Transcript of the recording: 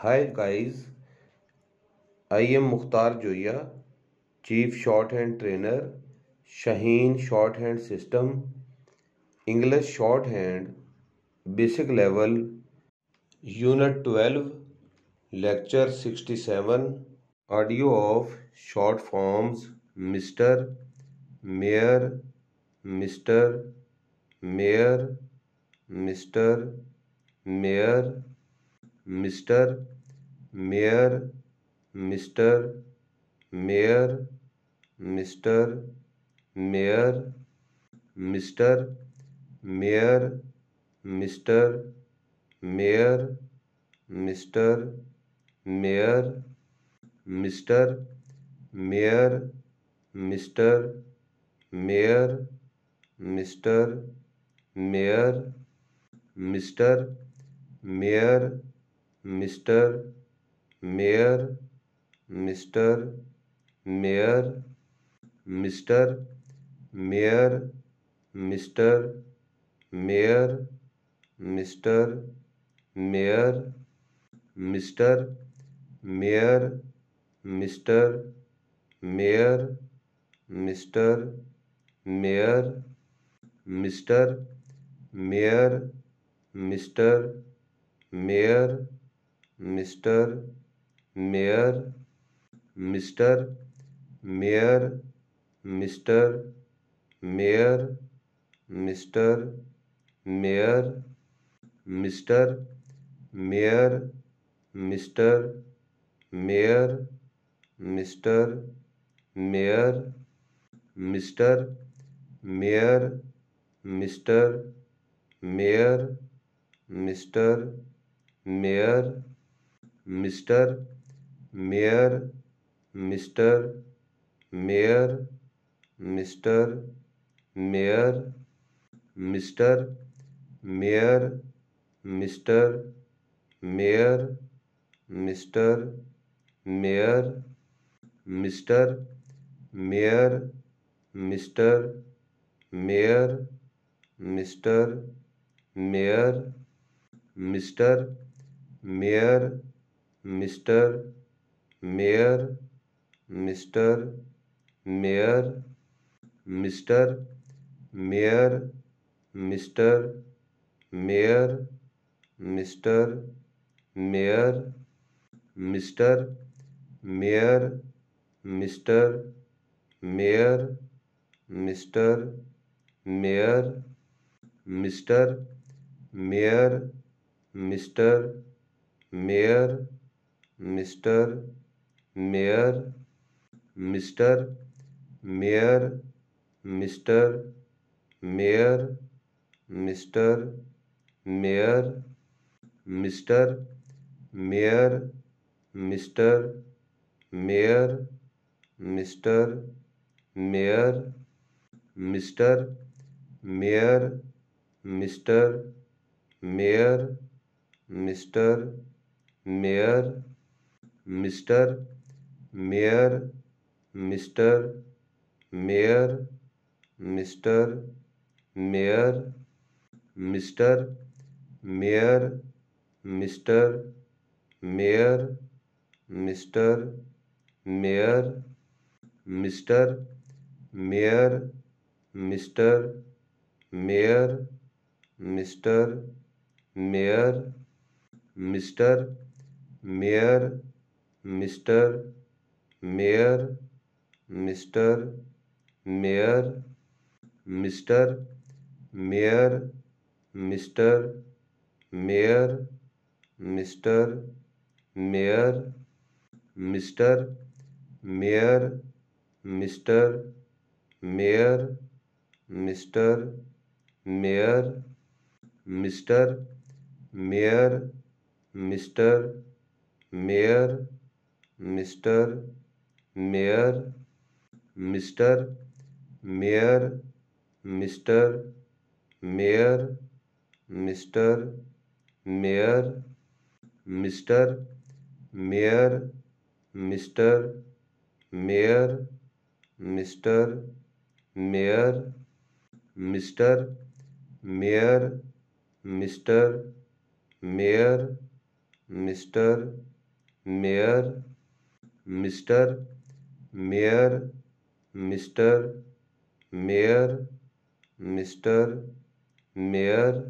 hi guys I am Mukhtar Zoya chief short hand trainer Shaheen short hand system English short hand basic level unit twelve lecture sixty seven audio of short forms mister mayor mister mayor mister mayor mister mayor mister mayor mister mayor mister mayor mister mayor mister mayor mister mayor mister mayor mister mayor mister mayor mister mayor mister mayor mister mayor mister mayor mister mayor mister mayor mister mayor mister mayor mister mayor mister mayor mister mayor mister mayor mister mayor mister mayor mister mayor mister mayor mister mayor mister mayor mister mayor mister mayor mister mayor mister mayor mister mayor mister mayor mister mayor mister mayor mister mayor mister mayor mister mayor mister mayor mister mayor mister mayor mister mayor mister mayor mister mayor mister mayor mister mayor mister mayor mister mayor mister mayor mister mayor mister mayor mister mayor mister mayor mister mayor mister mayor mister mayor mister mayor mister mayor mister mayor mister mayor mister mayor mister mayor mister mayor mister mayor mister mayor mister mayor mister mayor mister mayor mister mayor mister mayor mister mayor mister mayor mister mayor mister mayor mister mayor mister mayor mister mayor mister mayor mister mayor mister mayor mister mayor mister mayor mister mayor mister mayor mister mayor mister mayor mister mayor mister mayor mister mayor mister mayor mister mayor mister mayor